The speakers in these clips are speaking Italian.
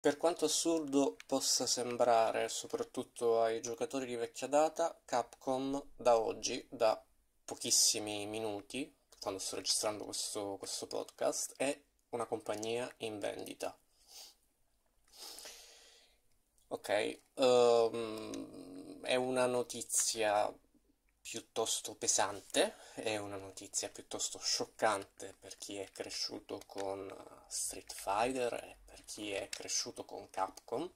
Per quanto assurdo possa sembrare, soprattutto ai giocatori di vecchia data, Capcom da oggi, da pochissimi minuti, quando sto registrando questo, questo podcast, è una compagnia in vendita. Ok, um, è una notizia piuttosto pesante, è una notizia piuttosto scioccante per chi è cresciuto con eh, Street Fighter e per chi è cresciuto con Capcom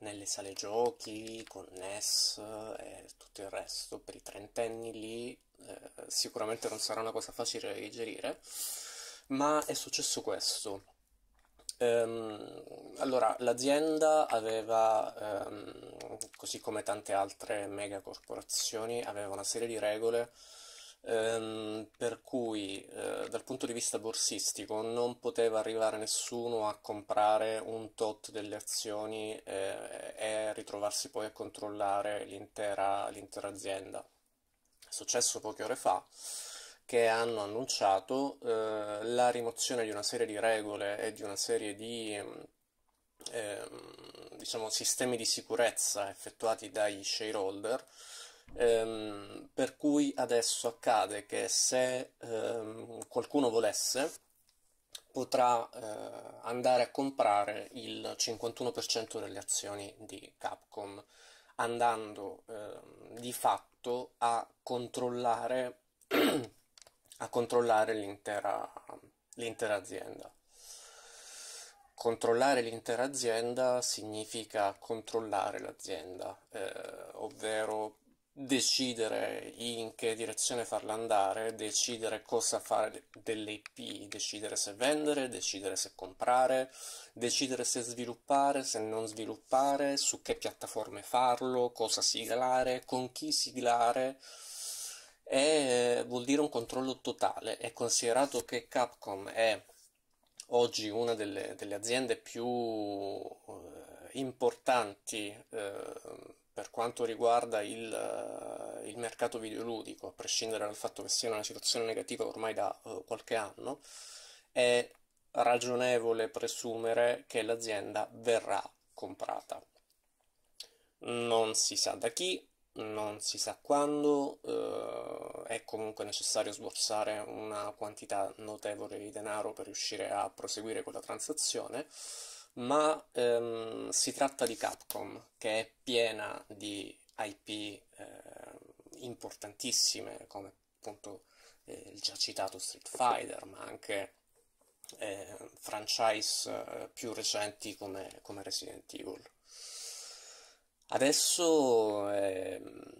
nelle sale giochi, con NES eh, e tutto il resto, per i trentenni lì eh, sicuramente non sarà una cosa facile da digerire, ma è successo questo. Ehm, allora, l'azienda aveva, ehm, così come tante altre mega corporazioni, aveva una serie di regole ehm, per cui eh, dal punto di vista borsistico non poteva arrivare nessuno a comprare un tot delle azioni eh, e ritrovarsi poi a controllare l'intera, l'intera azienda. È successo poche ore fa che hanno annunciato eh, la rimozione di una serie di regole e di una serie di mm, ehm, diciamo, sistemi di sicurezza effettuati dai shareholder, ehm, per cui adesso accade che se ehm, qualcuno volesse potrà eh, andare a comprare il 51% delle azioni di Capcom, andando ehm, di fatto a controllare a controllare l'intera, l'intera azienda. Controllare l'intera azienda significa controllare l'azienda, eh, ovvero decidere in che direzione farla andare, decidere cosa fare delle IP, decidere se vendere, decidere se comprare, decidere se sviluppare, se non sviluppare, su che piattaforme farlo, cosa siglare, con chi siglare è, eh, vuol dire un controllo totale. È considerato che Capcom è oggi una delle, delle aziende più eh, importanti eh, per quanto riguarda il, eh, il, mercato videoludico, a prescindere dal fatto che sia in una situazione negativa ormai da uh, qualche anno, è ragionevole presumere che l'azienda verrà comprata. Non si sa da chi, non si sa quando, eh, è comunque necessario sborsare una quantità notevole di denaro per riuscire a proseguire con la transazione, ma ehm, si tratta di Capcom, che è piena di IP eh, importantissime come appunto eh, il già citato Street Fighter, ma anche eh, franchise eh, più recenti come, come Resident Evil. Adesso ehm,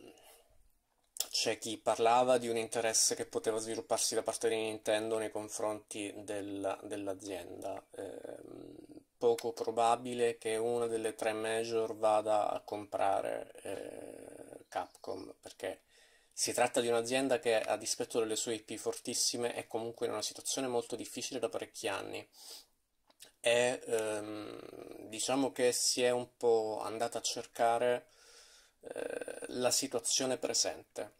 c'è chi parlava di un interesse che poteva svilupparsi da parte di Nintendo nei confronti del, dell'azienda. Ehm, poco probabile che una delle tre major vada a comprare eh, Capcom perché si tratta di un'azienda che a dispetto delle sue IP fortissime è comunque in una situazione molto difficile da parecchi anni e ehm, diciamo che si è un po' andata a cercare eh, la situazione presente.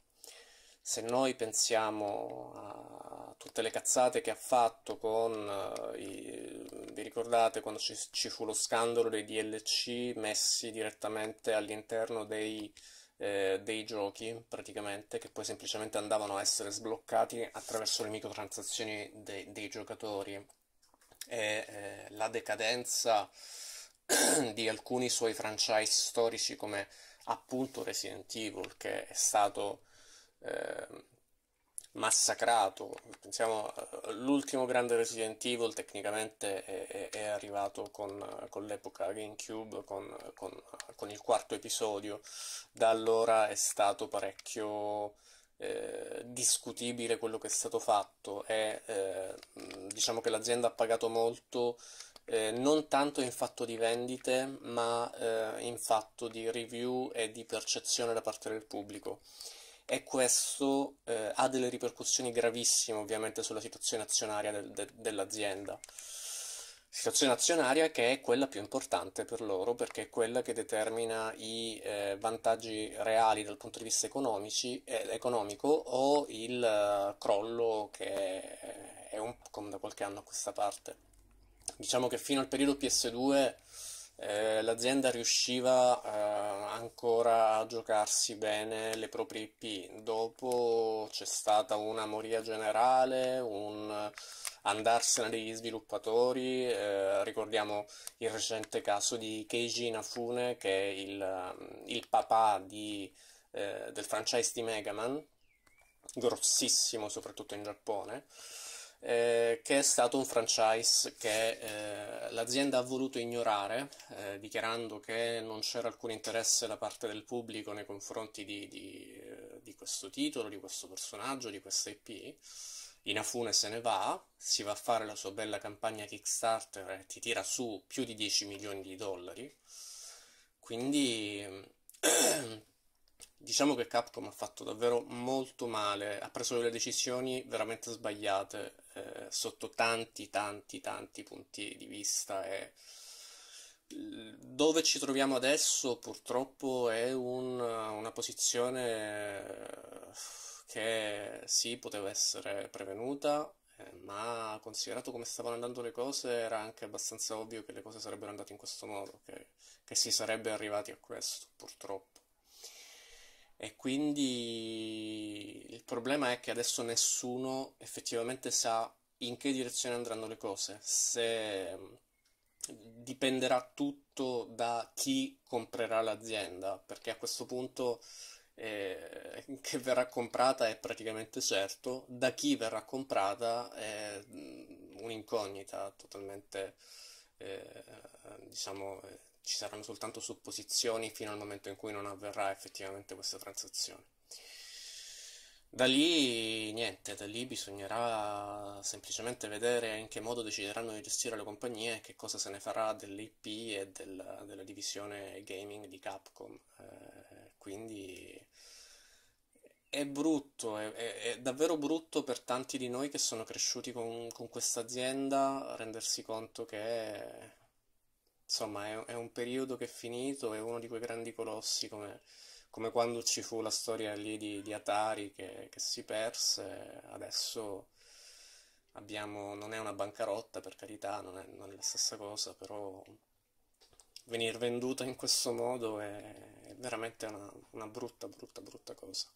Se noi pensiamo a tutte le cazzate che ha fatto con, eh, i, vi ricordate quando ci, ci, fu lo scandalo dei DLC messi direttamente all'interno dei, eh, dei giochi, praticamente, che poi semplicemente andavano a essere sbloccati attraverso le microtransazioni de, dei giocatori e eh, la decadenza di alcuni suoi franchise storici come appunto Resident Evil che è stato eh, massacrato. Pensiamo eh, l'ultimo grande Resident Evil tecnicamente è, è arrivato con, con, l'epoca GameCube, con, con, con, il quarto episodio. Da allora è stato parecchio eh, discutibile quello che è stato fatto, è, eh, diciamo che l'azienda ha pagato molto eh, non tanto in fatto di vendite, ma eh, in fatto di review e di percezione da parte del pubblico. E questo eh, ha delle ripercussioni gravissime ovviamente sulla situazione azionaria del, de, dell'azienda situazione azionaria che è quella più importante per loro perché è quella che determina i eh, vantaggi reali dal punto di vista eh, economico o il eh, crollo che è un, come da qualche anno a questa parte. Diciamo che fino al periodo PS2 eh, l'azienda riusciva eh, ancora a giocarsi bene le proprie IP. Dopo c'è stata una moria generale, un andarsene degli sviluppatori. Eh, ricordiamo il recente caso di Keiji Nafune che è il, mm, il papà di, eh, del franchise di Mega Man, grossissimo soprattutto in Giappone. Eh, che è stato un franchise che eh, l'azienda ha voluto ignorare, eh, dichiarando che non c'era alcun interesse da parte del pubblico nei confronti di, di, eh, di questo titolo, di questo personaggio, di questa IP. Inafune se ne va, si va a fare la sua bella campagna Kickstarter e ti tira su più di 10 milioni di dollari. Quindi diciamo che Capcom ha fatto davvero molto male, ha preso delle decisioni veramente sbagliate eh, sotto tanti, tanti, tanti punti di vista. E dove ci troviamo adesso purtroppo è un, una posizione eh, che sì, poteva essere prevenuta, eh, ma considerato come stavano andando le cose era anche abbastanza ovvio che le cose sarebbero andate in questo modo, che, che si sarebbe arrivati a questo purtroppo e quindi il problema è che adesso nessuno effettivamente sa in che direzione andranno le cose, se mm, dipenderà tutto da chi comprerà l'azienda, perché a questo punto eh, che verrà comprata è praticamente certo, da chi verrà comprata è mm, un'incognita totalmente, eh, diciamo, eh, ci saranno soltanto supposizioni fino al momento in cui non avverrà effettivamente questa transazione. Da lì niente, da lì bisognerà semplicemente vedere in che modo decideranno di gestire le compagnie e che cosa se ne farà dell'IP e del, della divisione gaming di Capcom. Eh, quindi è brutto, è, è, davvero brutto per tanti di noi che sono cresciuti con, con questa azienda rendersi conto che insomma è, è, un periodo che è finito, è uno di quei grandi colossi come, come quando ci fu la storia lì di, di Atari che, che, si perse, adesso abbiamo, non è una bancarotta per carità, non è, non è la stessa cosa, però venire venduta in questo modo è, è veramente una, una brutta, brutta, brutta cosa.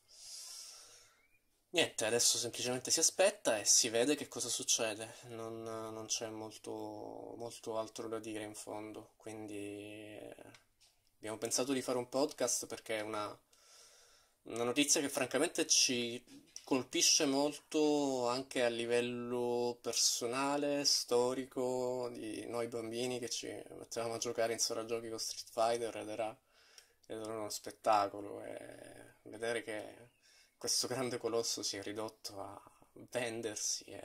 Niente, adesso semplicemente si aspetta e si vede che cosa succede, non, non c'è molto, molto, altro da dire in fondo, quindi eh, abbiamo pensato di fare un podcast perché è una, una notizia che francamente ci colpisce molto anche a livello personale, storico, di noi bambini che ci mettevamo a giocare in giochi con Street Fighter ed era, ed era uno spettacolo e eh, vedere che questo grande colosso si è ridotto a vendersi è,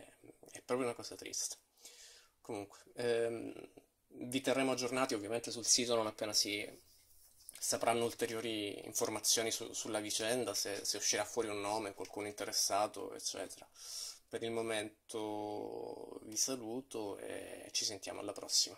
è proprio una cosa triste. Comunque, ehm, vi terremo aggiornati ovviamente sul sito non appena si sapranno ulteriori informazioni su, sulla vicenda, se, se, uscirà fuori un nome, qualcuno interessato, eccetera. Per il momento vi saluto e ci sentiamo alla prossima.